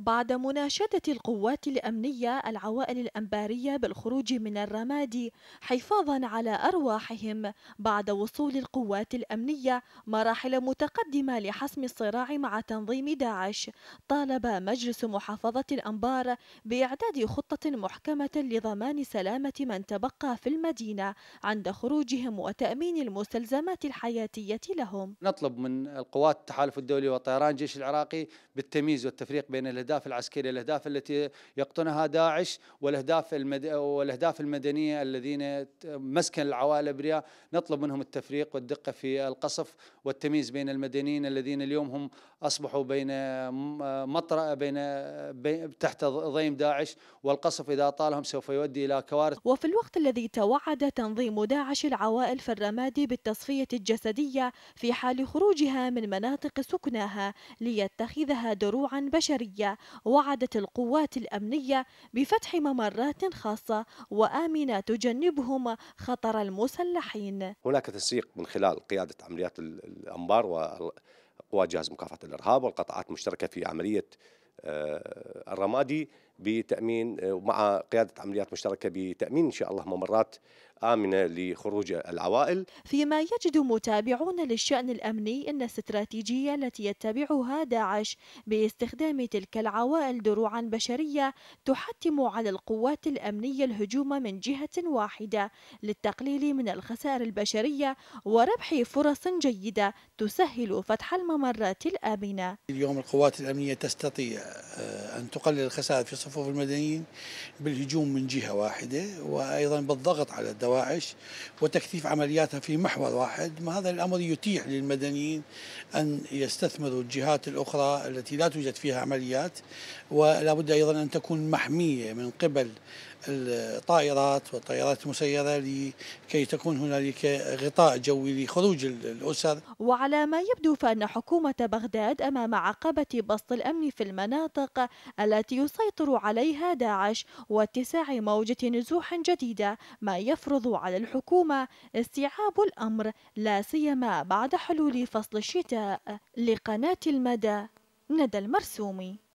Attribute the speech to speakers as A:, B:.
A: بعد مناشدة القوات الأمنية العوائل الأنبارية بالخروج من الرمادي حفاظا على أرواحهم بعد وصول القوات الأمنية مراحل متقدمة لحسم الصراع مع تنظيم داعش طالب مجلس محافظة الأنبار بإعداد خطة محكمة لضمان سلامة من تبقى في المدينة عند خروجهم وتأمين المستلزمات الحياتية لهم
B: نطلب من القوات التحالف الدولي وطيران جيش العراقي بالتمييز والتفريق بين الهدف الاهداف العسكريه، الاهداف التي يقطنها داعش والاهداف المد... والاهداف المدنيه الذين مسكن العوائل الابرياء، نطلب منهم التفريق والدقه في القصف والتمييز بين المدنيين الذين اليوم هم اصبحوا بين مطر بين, بين تحت ضيم داعش والقصف اذا طالهم سوف يؤدي الى كوارث.
A: وفي الوقت الذي توعد تنظيم داعش العوائل في الرمادي بالتصفيه الجسديه في حال خروجها من مناطق سكناها ليتخذها دروعا بشريه وعدت القوات الأمنية بفتح ممرات خاصة وآمنة تجنبهم خطر المسلحين
C: هناك تنسيق من خلال قيادة عمليات الأنبار وقوات جهاز مكافحة الإرهاب والقطاعات المشتركة في عملية آه، الرمادي بتامين آه، ومع قياده عمليات مشتركه بتامين ان شاء الله ممرات امنه لخروج العوائل.
A: فيما يجد متابعون للشان الامني ان الاستراتيجيه التي يتبعها داعش باستخدام تلك العوائل دروعا بشريه تحتم على القوات الامنيه الهجوم من جهه واحده للتقليل من الخسائر البشريه وربح فرص جيده تسهل فتح الممرات الامنه.
D: اليوم القوات الامنيه تستطيع آه، ان تقلل الخسائر في الصفوف المدنيين بالهجوم من جهة واحدة وأيضا بالضغط على الدواعش وتكثيف عملياتها في محور واحد ما هذا الأمر يتيح للمدنيين أن يستثمروا الجهات الأخرى التي لا توجد فيها عمليات ولا بد أيضا أن تكون محمية من قبل الطائرات والطائرات المسيرة لكي تكون هنالك غطاء جوي لخروج الأسر
A: وعلى ما يبدو فأن حكومة بغداد أمام عقبة بسط الأمن في المناطق التي يسيطر عليها داعش واتساع موجة نزوح جديدة ما يفرض على الحكومة استيعاب الأمر لا سيما بعد حلول فصل الشتاء لقناة المدى ندى المرسومي